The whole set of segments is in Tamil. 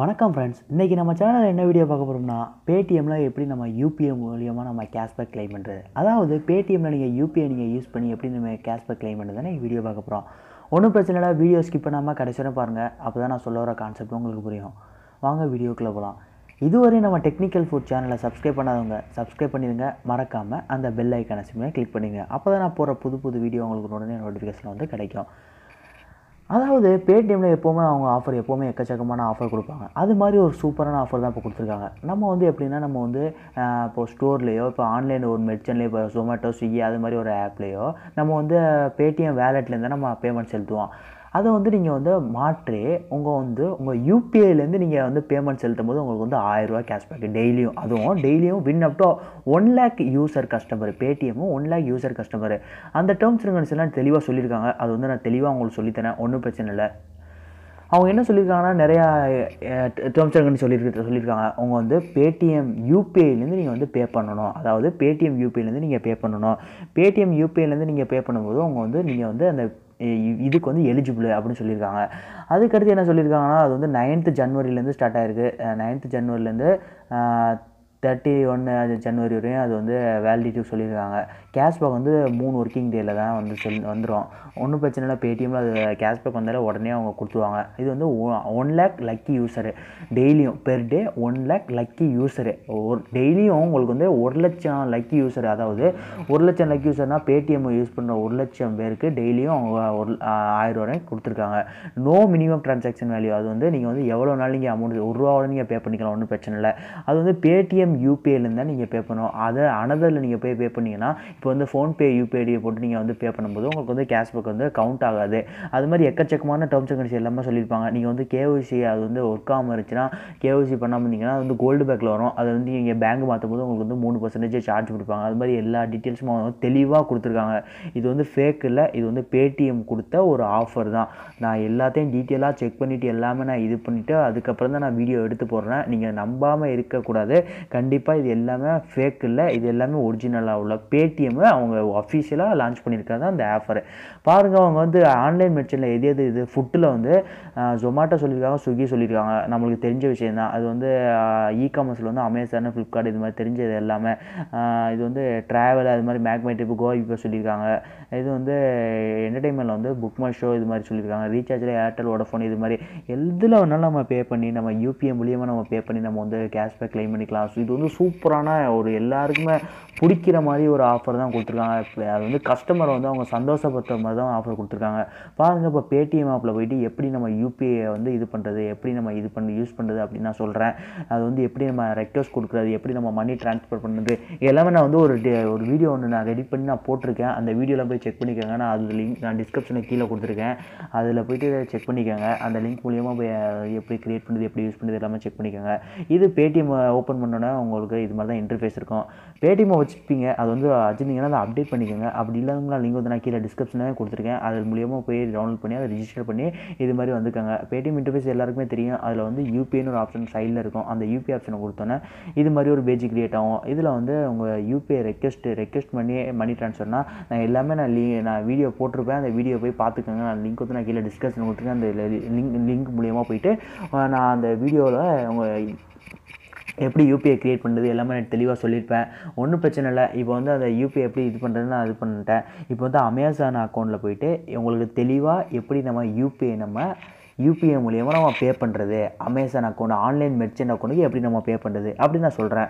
வணக்கம் ஃப்ரெண்ட்ஸ் இன்றைக்கி நம்ம சேனலில் என்ன வீடியோ பார்க்க போகிறோம்னா பேடிஎம்மில் எப்படி நம்ம யூபிஐ மூலியமாக நம்ம கேஷ்பேக் கிளைம் பண்ணுறது அதாவது பேடிஎம்மில் நீங்கள் யூபிஐ நீங்கள் யூஸ் பண்ணி எப்படி நம்ம கேஷ்பேக் கிளைம் பண்ணுறதுன்னு வீடியோ பார்க்க போகிறோம் ஒன்றும் பிரச்சனை இல்லை வீடியோ ஸ்கிப் பண்ணாமல் கடைசியாக பாருங்கள் அப்போ தான் நான் சொல்ல வர கான்செப்ட் உங்களுக்கு புரியும் வாங்க வீடியோக்குள்ளே போகலாம் இதுவரை நம்ம டெக்னிக்கல் ஃபுட் சேனலை சப்ஸ்கிரைப் பண்ணாதவங்க சப்ஸ்கிரைப் பண்ணிடுங்க மறக்காமல் அந்த பெல் ஐக்கான சிம்மையை கிளிக் பண்ணிடுங்க அப்போ தான் நான் போகிற புது புது வீடியோ உங்களுக்கு உடனே நோட்டிஃபிகேஷன் வந்து கிடைக்கும் அதாவது பேடிஎம்மில் எப்போவுமே அவங்க ஆஃபர் எப்போவுமே எக்கச்சக்கமான ஆஃபர் கொடுப்பாங்க அது மாதிரி ஒரு சூப்பரான ஆஃபர் தான் இப்போ கொடுத்துருக்காங்க நம்ம வந்து எப்படின்னா நம்ம வந்து இப்போ ஸ்டோர்லேயோ இப்போ ஆன்லைன் ஒரு மெர்ச்சன்லேயோ இப்போ ஜொமேட்டோ ஸ்விக்கி அது மாதிரி ஒரு ஆப்லேயோ நம்ம வந்து பேடிஎம் வேலெட்லேருந்து நம்ம பேமெண்ட் செலுத்துவோம் அதை வந்து நீங்கள் வந்து மாற்றி உங்கள் வந்து உங்கள் யூபிஐலேருந்து நீங்கள் வந்து பேமெண்ட் செலுத்தும் போது உங்களுக்கு வந்து ஆயிரரூவா கேஷ்பேக் டெய்லியும் அதுவும் டெய்லியும் win up to one lakh user customer பேடிஎம்மும் ஒன் லேக் யூசர் கஸ்டமர் அந்த டேர்ம்ஸ் ரெங்கன்ஸ் எல்லாம் தெளிவாக சொல்லியிருக்காங்க அது வந்து நான் தெளிவாக உங்களுக்கு சொல்லித்தரேன் ஒன்றும் பிரச்சனை இல்லை அவங்க என்ன சொல்லியிருக்காங்கன்னா நிறையா டேர்ம்ஸ் அண்ட் சொல்லியிருக்க சொல்லியிருக்காங்க அவங்க வந்து பேடிஎம் யூபிஐலேருந்து நீங்கள் வந்து பே பண்ணணும் அதாவது பேடிஎம் யூபிஐலேருந்து நீங்கள் பே பண்ணணும் பேடிஎம் யூபிஐலேருந்து நீங்கள் பே பண்ணும்போது அவங்க வந்து நீங்கள் வந்து அந்த இதுக்கு வந்து எலிஜிபிள் அப்படின்னு சொல்லியிருக்காங்க அதுக்கடுத்து என்ன சொல்லியிருக்காங்கன்னா அது வந்து நைன்த்து ஜனவரிலேருந்து ஸ்டார்ட் ஆயிருக்கு நைன்த்து ஜனவரிலேருந்து தேர்ட்டி ஒன்று அது ஜனவரி வரையும் அது வந்து வேலிடிட்டி சொல்லியிருக்காங்க கேஷ்பேக் வந்து மூணு ஒர்க்கிங் டேயில் தான் வந்து செல் வந்துடும் ஒன்றும் பிரச்சனை இல்லை பேடிஎம்மில் அது கேஷ்பேக் வந்தாலும் உடனே அவங்க கொடுத்துருவாங்க இது வந்து ஒன் லேக் லக்கி யூஸரு டெய்லியும் per day one lakh lucky user ஒரு டெய்லியும் உங்களுக்கு வந்து ஒரு லட்சம் லக்கி யூஸர் அதாவது ஒரு லட்சம் லக்கி யூஸர்னால் பேடிஎம் யூஸ் பண்ணுற ஒரு லட்சம் பேருக்கு டெய்லியும் அவங்க ஒரு ஆயிரம் ரூபாய் கொடுத்துருக்காங்க நோ மினிமம் டிரான்சாக்ஷன் வேல்யூ அது வந்து நீங்கள் வந்து எவ்வளோ நாள் நீங்கள் அமௌண்ட் ஒரு ரூபாவோட நீங்கள் பே பண்ணிக்கலாம் ஒன்றும் பிரச்சனை இல்லை அது வந்து பேடிஎம் வெறும் யூபிஐலேருந்து தான் நீங்கள் பே பண்ணணும் அதை அனதரில் நீங்கள் போய் பே பண்ணிங்கன்னா இப்போ வந்து ஃபோன்பே யூபிஐடியை போட்டு நீங்கள் வந்து பே பண்ணும்போது உங்களுக்கு வந்து கேஷ்பேக் வந்து கவுண்ட் ஆகாது அது மாதிரி எக்கச்சக்கமான டேர்ம்ஸ் அண்ட் கண்டிஷன் எல்லாமே சொல்லியிருப்பாங்க நீங்கள் வந்து கேஒசி அது வந்து ஒர்க் ஆகாமல் இருந்துச்சுன்னா கேஒசி பண்ணாமல் இருந்தீங்கன்னா அது வந்து கோல்டு பேக்கில் வரும் அதை வந்து நீங்கள் பேங்க் மாற்றும் போது உங்களுக்கு வந்து மூணு பர்சன்டேஜ் சார்ஜ் கொடுப்பாங்க அது மாதிரி எல்லா டீட்டெயில்ஸும் வந்து தெளிவாக கொடுத்துருக்காங்க இது வந்து ஃபேக் இல்லை இது வந்து பேடிஎம் கொடுத்த ஒரு ஆஃபர் தான் நான் எல்லாத்தையும் டீட்டெயிலாக செக் பண்ணிவிட்டு எல்லாமே நான் இது பண்ணிவிட்டு அதுக்கப்புறம் தான் நான் வீடியோ எடுத்து போடுறேன் நீங்கள் நம்பாமல் இருக்கக்கூடாது கண்டிப்பாக கண்டிப்பாக இது எல்லாமே ஃபேக் இல்லை இது எல்லாமே ஒரிஜினலாக உள்ள பேடிஎம் அவங்க அஃபிஷியலாக லான்ச் பண்ணியிருக்காங்க அந்த ஆஃபர் பாருங்கள் அவங்க வந்து ஆன்லைன் மெர்ச்சனில் எது எது இது ஃபுட்டில் வந்து ஜொமாட்டோ சொல்லியிருக்காங்க ஸ்விக்கி சொல்லியிருக்காங்க நம்மளுக்கு தெரிஞ்ச விஷயம் தான் அது வந்து இ காமர்ஸில் வந்து அமேசான் ஃப்ளிப்கார்ட் இது மாதிரி தெரிஞ்சது எல்லாமே இது வந்து ட்ராவல் அது மாதிரி மேக்மை ட்ரிப்பு இப்போ சொல்லியிருக்காங்க இது வந்து என்டர்டெயின்மெண்ட்டில் வந்து புக் மை ஷோ இது மாதிரி சொல்லியிருக்காங்க ரீசார்ஜில் ஏர்டெல் ஓடஃபோன் இது மாதிரி எதில் வேணாலும் நம்ம பே பண்ணி நம்ம யூபிஐ மூலியமாக நம்ம பே பண்ணி நம்ம வந்து கேஷ்பேக் கிளைம் பண்ணிக்கலாம் இது இது வந்து சூப்பரான ஒரு எல்லாருக்குமே பிடிக்கிற மாதிரி ஒரு ஆஃபர் தான் கொடுத்துருக்காங்க அது வந்து கஸ்டமரை வந்து அவங்க சந்தோஷப்படுத்துற மாதிரி தான் ஆஃபர் கொடுத்துருக்காங்க பாருங்கள் இப்போ பேடிஎம் ஆப்பில் போயிட்டு எப்படி நம்ம யூபிஐ வந்து இது பண்ணுறது எப்படி நம்ம இது பண்ணி யூஸ் பண்ணுறது அப்படின்னு நான் சொல்கிறேன் அது வந்து எப்படி நம்ம ரெக்வஸ்ட் கொடுக்குறது எப்படி நம்ம மணி ட்ரான்ஸ்ஃபர் பண்ணுறது எல்லாமே நான் வந்து ஒரு ஒரு வீடியோ ஒன்று நான் ரெடி பண்ணி நான் போட்டிருக்கேன் அந்த வீடியோலாம் போய் செக் பண்ணிக்கோங்க நான் அது லிங்க் நான் டிஸ்கிரிப்ஷனில் கீழே கொடுத்துருக்கேன் அதில் போயிட்டு செக் பண்ணிக்கோங்க அந்த லிங்க் மூலியமாக போய் எப்படி க்ரியேட் பண்ணுறது எப்படி யூஸ் பண்ணுறது எல்லாமே செக் பண்ணிக்கோங்க இது பேடிஎம் ஓப்பன் பண்ணோன்னே உங்களுக்கு இது மாதிரி தான் இன்டர்ஃபேஸ் இருக்கும் பேடிஎம்மை வச்சுப்பீங்க அது வந்து வச்சுருந்தீங்கன்னா அதை அப்டேட் பண்ணிக்கோங்க அப்படி இல்லாதவங்களா லிங்க் வந்து நான் கீழே டிஸ்கிரிப்ஷனே கொடுத்துருக்கேன் அது மூலியமாக போய் டவுன்லோட் பண்ணி அதை ரிஜிஸ்டர் பண்ணி இது மாதிரி வந்துக்காங்க பேடிஎம் இன்டர்ஃபேஸ் எல்லாருக்குமே தெரியும் அதில் வந்து யூபிஐன்னு ஒரு ஆப்ஷன் சைடில் இருக்கும் அந்த யூபி ஆப்ஷனை கொடுத்தோன்னே இது மாதிரி ஒரு பேஜ் க்ரியேட் ஆகும் இதில் வந்து உங்கள் யூபிஐ ரெக்வஸ்ட் ரெக்வெஸ்ட் பண்ணி மணி ட்ரான்ஸ்ஃபர்னால் நான் எல்லாமே நான் லீ நான் வீடியோ போட்டிருப்பேன் அந்த வீடியோ போய் பார்த்துக்கோங்க நான் லிங்க் வந்து நான் கீழே டிஸ்கிரிப்ஷன் கொடுத்துருக்கேன் அந்த லிங்க் லிங்க் மூலியமாக போயிட்டு நான் அந்த வீடியோவில் உங்கள் எப்படி யூபிஐ க்ரியேட் பண்ணுறது எல்லாமே நான் தெளிவாக சொல்லியிருப்பேன் ஒன்றும் பிரச்சனை இல்லை இப்போ வந்து அந்த யூபிஐ எப்படி இது பண்ணுறதுன்னு நான் இது பண்ணிட்டேன் இப்போ வந்து அமேசான் அக்கௌண்ட்டில் போயிட்டு உங்களுக்கு தெளிவாக எப்படி நம்ம யூபிஐ நம்ம யூபிஐ மூலியமாக நம்ம பே பண்ணுறது அமேசான் அக்கௌண்ட் ஆன்லைன் மெர்ச்சன்ட் அக்கௌண்ட்டுக்கு எப்படி நம்ம பே பண்ணுறது அப்படின்னு நான் சொல்கிறேன்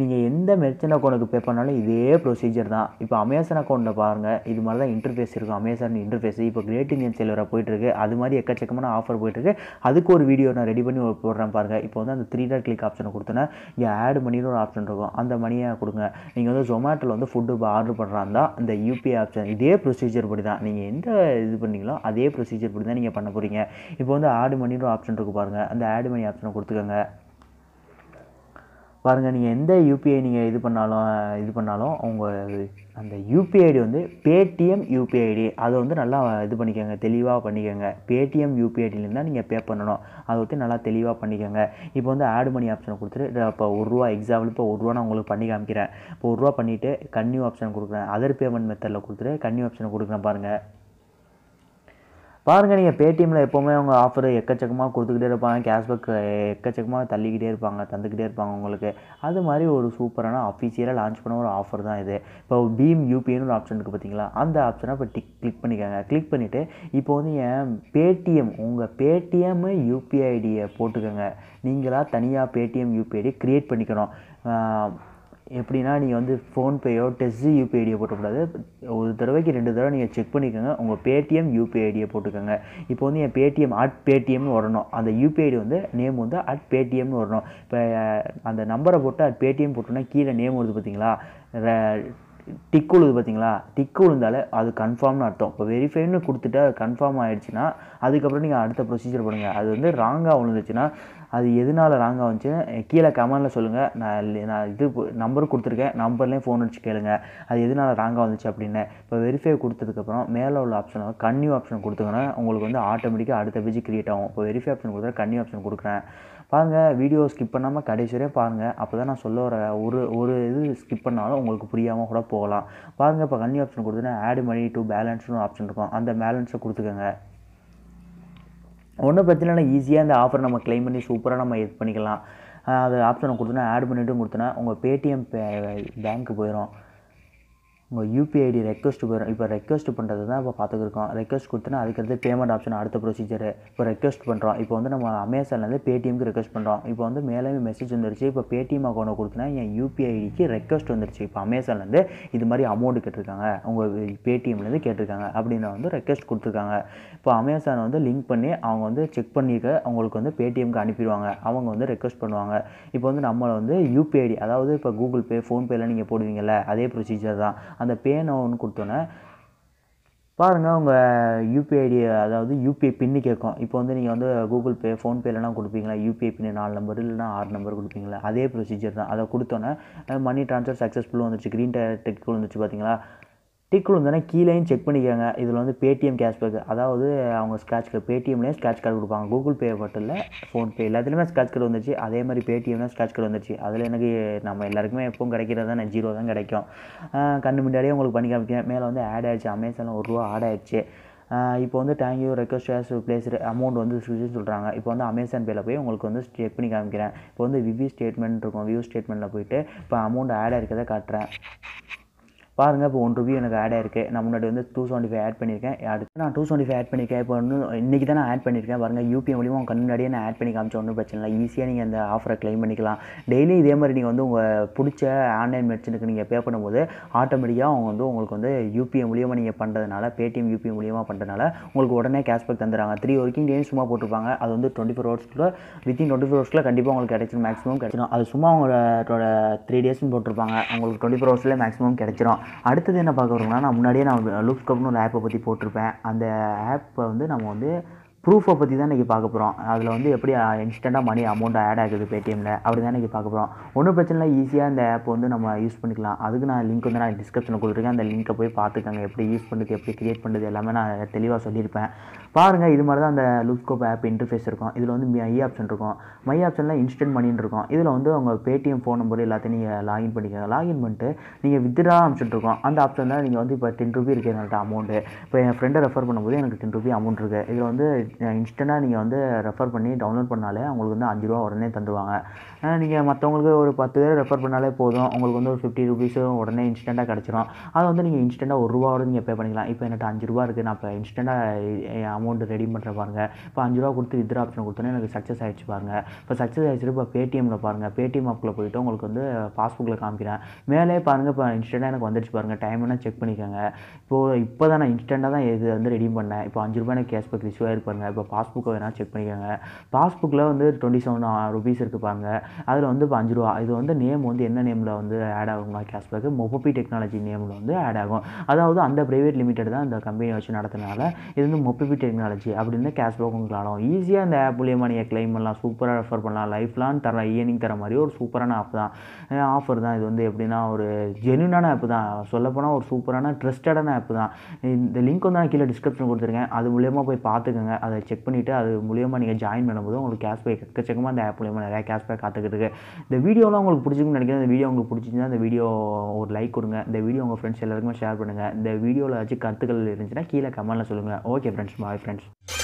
நீங்கள் எந்த மெர்ச்சன் அக்கௌண்ட்டுக்கு பே பண்ணாலும் இதே ப்ரொசீஜர் தான் இப்போ அமேசான் அக்கௌண்ட்டில் பாருங்கள் இது மாதிரி தான் இன்டர்ஃபேஸ் இருக்கும் அமேசான் இன்டர்ஃபேஸ் இப்போ கிரேட் இந்தியன் சேலராக போயிட்டுருக்கு அது மாதிரி எக்கச்சக்கமான ஆஃபர் போயிட்டுருக்கு அதுக்கு ஒரு வீடியோ நான் ரெடி பண்ணி போடுறேன் பாருங்கள் இப்போ வந்து அந்த த்ரீ டாட் கிளிக் ஆப்ஷனை கொடுத்தேன்னா இங்கே ஆட் மணின்னு ஒரு ஆப்ஷன் இருக்கும் அந்த மணியை கொடுங்க நீங்கள் வந்து ஜொமேட்டோவில் வந்து ஃபுட்டு இப்போ ஆர்டர் பண்ணுறாருந்தால் இந்த யூபிஐ ஆப்ஷன் இதே ப்ரொசீஜர் படி தான் நீங்கள் எந்த இது பண்ணீங்களோ அதே ப்ரொசீஜர் படி தான் நீங்கள் பண்ண போகிறீங்க இப்போ வந்து ஆடு மணின்னு ஒரு ஆப்ஷன் இருக்குது பாருங்கள் அந்த ஆடு மணி ஆப்ஷனை கொடுத்துக்கோங்க பாருங்கள் நீங்கள் எந்த யூபிஐ நீங்கள் இது பண்ணாலும் இது பண்ணாலும் அவங்க அந்த யூபிஐ ஐடி வந்து பேடிஎம் யூபிஐ ஐடி அதை வந்து நல்லா இது பண்ணிக்கோங்க தெளிவாக பண்ணிக்கோங்க பேடிஎம் யூபிஐ ஐடியிலேருந்து தான் நீங்கள் பே பண்ணணும் அதை வந்து நல்லா தெளிவாக பண்ணிக்கோங்க இப்போ வந்து ஆட் மணி ஆப்ஷன் கொடுத்துட்டு இப்போ ஒரு ரூபா எக்ஸாம்பிள் இப்போ ஒரு ரூபா நான் உங்களுக்கு பண்ணி காமிக்கிறேன் இப்போ ஒரு ரூபா பண்ணிவிட்டு கன்னியூ ஆப்ஷன் கொடுக்குறேன் அதர் பேமெண்ட் மெத்தடில் கொடுத்துட்டு கன்னியூ ஆப்ஷன் கொடுக்குறேன் பாருங்கள் பாருங்கள் நீங்கள் பேடிஎம்மில் எப்போவுமே அவங்க ஆஃபர் எக்கச்சக்கமாக கொடுத்துக்கிட்டே இருப்பாங்க கேஷ்பேக் எக்கச்சக்கமாக தள்ளிக்கிட்டே இருப்பாங்க தந்துக்கிட்டே இருப்பாங்க உங்களுக்கு அது மாதிரி ஒரு சூப்பரான அஃபீஷியலாக லான்ச் பண்ண ஒரு ஆஃபர் தான் இது இப்போ பீம் யூபிஐன்னு ஒரு ஆப்ஷன் இருக்குது பார்த்தீங்களா அந்த ஆப்ஷனை இப்போ டிக் கிளிக் பண்ணிக்கோங்க கிளிக் பண்ணிவிட்டு இப்போ வந்து என் பேடிஎம் உங்கள் பேடிஎம் யூபிஐ ஐடியை போட்டுக்கோங்க நீங்களாக தனியாக பேடிஎம் யூபிஐடி க்ரியேட் பண்ணிக்கணும் எப்படின்னா நீங்கள் வந்து ஃபோன்பேயோ டெஸ்ட்டு யூபிஐ ஐடியை போட்டக்கூடாது ஒரு தடவைக்கு ரெண்டு தடவை நீங்கள் செக் பண்ணிக்கோங்க உங்கள் பேடிஎம் யூபிஐ ஐடியை போட்டுக்கோங்க இப்போ வந்து என் பேடிஎம் அட் பேடிஎம்னு வரணும் அந்த யூபிஐ ஐடி வந்து நேம் வந்து அட் பேடிஎம்னு வரணும் இப்போ அந்த நம்பரை போட்டு அட் பேடிஎம் போட்டோன்னா கீழே நேம் வருது பார்த்தீங்களா டிக்கு உழுது பார்த்தீங்களா டிக்கு உழுந்தாலே அது கன்ஃபார்ம்னு அர்த்தம் இப்போ வெரிஃபைன்னு கொடுத்துட்டு அது கன்ஃபார்ம் ஆகிடுச்சின்னா அதுக்கப்புறம் நீங்கள் அடுத்த ப்ரொசீஜர் பண்ணுங்கள் அது வந்து ராங்காக விழுந்துச்சுன்னா அது எதனால் ராங்காக வந்துச்சுன்னா கீழே கமெண்டில் சொல்லுங்கள் நான் நான் இது நம்பர் கொடுத்துருக்கேன் நம்பர்லேயும் ஃபோன் அடிச்சு கேளுங்க அது எதனால் ராங்காக வந்துச்சு அப்படின்னு இப்போ வெரிஃபை கொடுத்ததுக்கப்புறம் மேலே உள்ள ஆப்ஷன் கன்னியூ ஆப்ஷன் கொடுத்துங்கன்னா உங்களுக்கு வந்து ஆட்டோமேட்டிக்காக அடுத்த பேஜ் க்ரியேட் ஆகும் இப்போ வெரிஃபை ஆப்ஷன் கொடுத்தா கன்னியூ ஆப்ஷன் கொடுக்குறேன் பாருங்கள் வீடியோ ஸ்கிப் பண்ணாமல் கடைசி வரையும் பாருங்கள் அப்போ தான் நான் சொல்ல வர ஒரு ஒரு இது ஸ்கிப் பண்ணாலும் உங்களுக்கு புரியாமல் கூட போகலாம் பாருங்கள் இப்போ கன்னி ஆப்ஷன் கொடுத்தோன்னா ஆடு மணி டு பேலன்ஸ்னு ஆப்ஷன் இருக்கும் அந்த பேலன்ஸை கொடுத்துக்கோங்க ஒன்றும் பிரச்சனை ஈஸியாக இந்த ஆஃபர் நம்ம கிளைம் பண்ணி சூப்பராக நம்ம இது பண்ணிக்கலாம் அது ஆப்ஷனை கொடுத்தோன்னா ஆட் பண்ணிவிட்டு கொடுத்தோன்னா உங்கள் பேடிஎம் பே பேங்க்கு போயிடும் உங்கள் யூபிஐ ஐடி ரெக்வஸ்ட் வரும் இப்போ ரெக்வஸ்ட் பண்ணுறது தான் இப்போ பார்த்துக்கிருக்கோம் ரெக்வஸ்ட் கொடுத்தனா அதுக்கடுத்து பேமெண்ட் ஆப்ஷன் அடுத்த ப்ரொசீஜர் இப்போ ரெக்வஸ்ட் பண்ணுறோம் இப்போ வந்து நம்ம அமேசான்லேருந்து பேடிஎம்க்கு ரெக்வஸ்ட் பண்ணுறோம் இப்போ வந்து மேலே மெசேஜ் வந்துருச்சு இப்போ பேடிஎம் அக்கௌண்ட் கொடுத்தனா என் யூபிஐ ஐடிக்கு ரெக்வஸ்ட் வந்துருச்சு இப்போ அமேசான்லேருந்து இது மாதிரி அமௌண்ட் கேட்டிருக்காங்க உங்கள் பேடிஎம்லேருந்து கேட்டிருக்காங்க அப்படின்னு வந்து ரெக்வஸ்ட் கொடுத்துருக்காங்க இப்போ அமேசான் வந்து லிங்க் பண்ணி அவங்க வந்து செக் பண்ணிக்க அவங்களுக்கு வந்து பேடிஎம்க்கு அனுப்பிடுவாங்க அவங்க வந்து ரெக்வஸ்ட் பண்ணுவாங்க இப்போ வந்து நம்மளை வந்து யூபிஐடி அதாவது இப்போ கூகுள் பே ஃபோன்பேலாம் நீங்கள் போடுவீங்கள்ல அதே ப்ரொசீஜர் தான் அந்த பேனை ஒன்று கொடுத்தோன்னே பாருங்கள் உங்கள் யூபிஐ ஐடி அதாவது யூபிஐ பின்னு கேட்கும் இப்போ வந்து நீங்கள் வந்து கூகுள் பே ஃபோன்பேலாம் கொடுப்பீங்களா யூபிஐ பின்னு நாலு நம்பர் இல்லைனா ஆறு நம்பர் கொடுப்பீங்களா அதே ப்ரொசீஜர் தான் அதை கொடுத்தோன்னே மணி ட்ரான்ஸ்ஃபர் சக்ஸஸ்ஃபுல்லாக வந்துருச்சு க்ரீன் டெக் வந்துருச்சு பார்த்தீங்களா டிக் விழுந்தோடனே கீழேயும் செக் பண்ணிக்கோங்க இதில் வந்து பேடிஎம் கேஷ்பேக் அதாவது அவங்க ஸ்க்ராட்ச் கார்டு பேடிஎம்லேயே ஸ்க்ராட்ச் கார்டு கொடுப்பாங்க கூகுள் பே மட்டும் இல்லை ஃபோன்பே எல்லாத்துலேயுமே ஸ்க்ராட்ச் கார்டு வந்துச்சு அதே மாதிரி பேடிஎம்லாம் ஸ்க்ராட்ச் கார்டு வந்துச்சு அதில் எனக்கு நம்ம எல்லாருக்குமே எப்பவும் கிடைக்கிறது தான் ஜீரோ தான் கிடைக்கும் கண்ணு முன்னாடியே உங்களுக்கு பண்ணி காமிக்கிறேன் மேலே வந்து ஆட் ஆயிடுச்சு அமேசானில் ஒரு ரூபா ஆட் ஆயிடுச்சு இப்போ வந்து thank you request as placed amount வந்து சொல்கிறாங்க இப்போ வந்து அமேசான் பேல போய் உங்களுக்கு வந்து செக் பண்ணி காமிக்கிறேன் இப்போ வந்து விவி ஸ்டேட்மெண்ட் இருக்கும் வியூ ஸ்டேட்மெண்ட்டில் போயிட்டு இப்போ அமௌண்ட் ஆட் ஆகிருக்கதை காட்டுறேன் பாருங்கள் இப்போ ஒன் ரிவ்யூ எனக்கு ஆட் ஆயிருக்கு நான் முன்னாடி வந்து டூ செவன்ட்டி ஃபைவ் ஆட் பண்ணியிருக்கேன் அடுத்து நான் டூ செவன்ட்டி ஃபைவ் ஆட் பண்ணியிருக்கேன் இப்போ ஒன்று இன்றைக்கி தான் நான் ஆட் பண்ணியிருக்கேன் பாருங்கள் யூபிஐ மூலியமாக உங்கள் முன்னாடியே நான் ஆட் பண்ணி காமிச்ச ஒன்றும் பிரச்சனை இல்லை ஈஸியாக நீங்கள் அந்த ஆஃபரை கிளைம் பண்ணிக்கலாம் டெய்லி இதே மாதிரி நீங்கள் வந்து உங்கள் பிடிச்ச ஆன்லைன் மெர்ச்சனுக்கு நீங்கள் பே பண்ணும்போது ஆட்டோமேட்டிக்காக அவங்க வந்து உங்களுக்கு வந்து யூபிஐ மூலியமாக நீங்கள் பண்ணுறதுனால பேடிஎம் யூபிஐ மூலியமாக பண்ணுறதுனால உங்களுக்கு உடனே கேஷ்பேக் தந்துடுறாங்க த்ரீ ஒர்க்கிங் டேஸ் சும்மா போட்டிருப்பாங்க அது வந்து டுவெண்ட்டி ஃபோர் ஹவர்ஸ்க்குள்ளே வித்தின் டுவெண்ட்டி ஃபோர் ஹவர்ஸ்க்குள்ளே கண்டிப்பாக உங்களுக்கு கிடைச்சிடும் மேக்ஸிமம் கிடைச்சிடும் அது சும்மா அவங்களோட த்ரீ டேஸ்ன்னு போட்டிருப்பாங்க அவங்களுக்கு டுவெண்ட்டி ஃபோர் ஹவர்ஸில் மேக்ஸிமம் கிடைச்சிடும் அடுத்தது என்ன பார்க்க வரோம்னா நான் முன்னாடியே நான் லுக்ஸ்கப்னு ஒரு ஆப்பை பற்றி போட்டிருப்பேன் அந்த ஆப்பை வந்து நம்ம வந்து ப்ரூஃபை பற்றி தான் இன்றைக்கி பார்க்க போகிறோம் அதில் வந்து எப்படி இன்ஸ்டண்ட்டாக மணி அமௌண்ட் ஆட் ஆகுது பேடிஎம்மில் அப்படி தான் இன்றைக்கி பார்க்க போகிறோம் ஒன்றும் பிரச்சனை இல்லை ஈஸியாக இந்த ஆப் வந்து நம்ம யூஸ் பண்ணிக்கலாம் அதுக்கு நான் லிங்க் வந்து நான் டிஸ்கிரிப்ஷனில் கொடுத்துருக்கேன் அந்த லிங்க்கை போய் பார்த்துக்கங்க எப்படி யூஸ் பண்ணுறது எப்படி க்ரியேட் பண்ணுறது எல்லாமே நான் தெளிவாக சொல்லியிருப்பேன் பாருங்கள் இது மாதிரி தான் அந்த லுப்ஸ்கோப் ஆப் இன்டர்ஃபேஸ் இருக்கும் இதில் வந்து மை ஆப்ஷன் இருக்கும் மை ஆப்ஷனில் இன்ஸ்டன்ட் மணின்னு இருக்கும் இதில் வந்து அவங்க பேடிஎம் ஃபோன் நம்பர் எல்லாத்தையும் நீங்கள் லாகின் பண்ணிக்கோங்க லாகின் பண்ணிட்டு நீங்கள் வித்ரா ஆப்ஷன் இருக்கும் அந்த ஆப்ஷன் தான் நீங்கள் வந்து இப்போ டென் ருபி இருக்குது என்னோட அமௌண்ட்டு இப்போ என் ஃப்ரெண்டை ரெஃபர் பண்ணும்போது எனக்கு டென் ருபி அமௌண்ட் இருக்குது இதில் வந்து இன்ஸ்டண்ட்டாக நீங்கள் வந்து ரெஃபர் பண்ணி டவுன்லோட் பண்ணாலே உங்களுக்கு வந்து அஞ்சு ரூபா உடனே தந்துடுவாங்க நீங்கள் மற்றவங்களுக்கு ஒரு பத்து பேர் ரெஃபர் பண்ணாலே போதும் உங்களுக்கு வந்து ஒரு ஃபிஃப்டி ருபீஸும் உடனே இன்ஸ்டண்ட்டாக கிடச்சிரும் அதை வந்து நீங்கள் இன்ஸ்டண்ட்டாக ஒரு ரூபாவோட நீங்கள் பே பண்ணிக்கலாம் இப்போ என்கிட்ட அஞ்சு ரூபா இருக்குது நான் இப்போ இன்ஸ்டண்ட்டாக அமௌண்ட் ரெடி பண்ணுற பாருங்கள் இப்போ அஞ்சு ரூபா கொடுத்து வித்ரா ஆப்ஷன் கொடுத்தோன்னே எனக்கு சக்ஸஸ் ஆகிடுச்சு பாருங்கள் இப்போ சக்ஸஸ் ஆகிடுச்சு இப்போ பேடிஎம்மில் பாருங்கள் பேடிஎம் ஆப்பில் போய்ட்டு உங்களுக்கு வந்து பாஸ்புக்கில் காமிக்கிறேன் மேலே பாருங்கள் இப்போ இன்ஸ்டண்ட்டாக எனக்கு வந்துடுச்சு பாருங்கள் டைம் வேணால் செக் பண்ணிக்கோங்க இப்போது இப்போ தான் நான் இன்ஸ்டண்ட்டாக தான் இது வந்து ரெடி பண்ணேன் இப்போ அஞ்சு ரூபாய் எனக்கு கேஷ்பேக் ரிசீவ் ஆயிருப்பாருங்க பண்ணிக்கோங்க இப்போ பாஸ்புக்கை வேணால் செக் பண்ணிக்கோங்க பாஸ்புக்கில் வந்து டுவெண்ட்டி செவன் ருபீஸ் இருக்குது பாருங்க அதில் வந்து இப்போ அஞ்சு ரூபா இது வந்து நேம் வந்து என்ன நேமில் வந்து ஆட் ஆகுங்களா கேஷ்பேக்கு மொபப்பி டெக்னாலஜி நேமில் வந்து ஆட் ஆகும் அதாவது அந்த ப்ரைவேட் லிமிடெட் தான் இந்த கம்பெனியை வச்சு நடத்தினால இது வந்து மொபிபி டெக்னாலஜி அப்படின்னு கேஷ்பேக் உங்களுக்கு ஆடும் ஈஸியாக இந்த ஆப் மூலியமாக நீங்கள் கிளைம் பண்ணலாம் சூப்பராக ரெஃபர் பண்ணலாம் லைஃப் லாங் தர இயனிங் தர மாதிரி ஒரு சூப்பரான ஆப் தான் ஆஃபர் தான் இது வந்து எப்படின்னா ஒரு ஜென்யூனான ஆப் தான் சொல்லப்போனால் ஒரு சூப்பரான ட்ரஸ்டடான ஆப் தான் இந்த லிங்க் வந்து நான் கீழே டிஸ்கிரிப்ஷன் கொடுத்துருக்கேன் அது மூலியமாக போய் பார்த்துக்கோங்க அது அதை செக் பண்ணிவிட்டு அது மூலியமாக நீங்கள் ஜாயின் பண்ணும்போது உங்களுக்கு கேஷ்பேக் எக்கச்சக்கமாக அந்த ஆப் மூலியமாக நிறையா கேஷ்பேக் காத்துக்கிட்டு இருக்குது இந்த வீடியோலாம் உங்களுக்கு பிடிச்சிக்கணும்னு நினைக்கிறேன் இந்த வீடியோ உங்களுக்கு பிடிச்சிருந்தா இந்த வீடியோ ஒரு லைக் கொடுங்க இந்த வீடியோ உங்கள் ஃப்ரெண்ட்ஸ் எல்லாருக்குமே ஷேர் பண்ணுங்கள் இந்த வீடியோவில் ஏதாச்சும் கருத்துக்கள் இருந்துச்சுன்னா கீழே கமெண்ட்டில் சொல்லுங்கள் ஓகே ஃப்ரெண்ட்ஸ் பாய் ஃப்ரெண்ட்ஸ்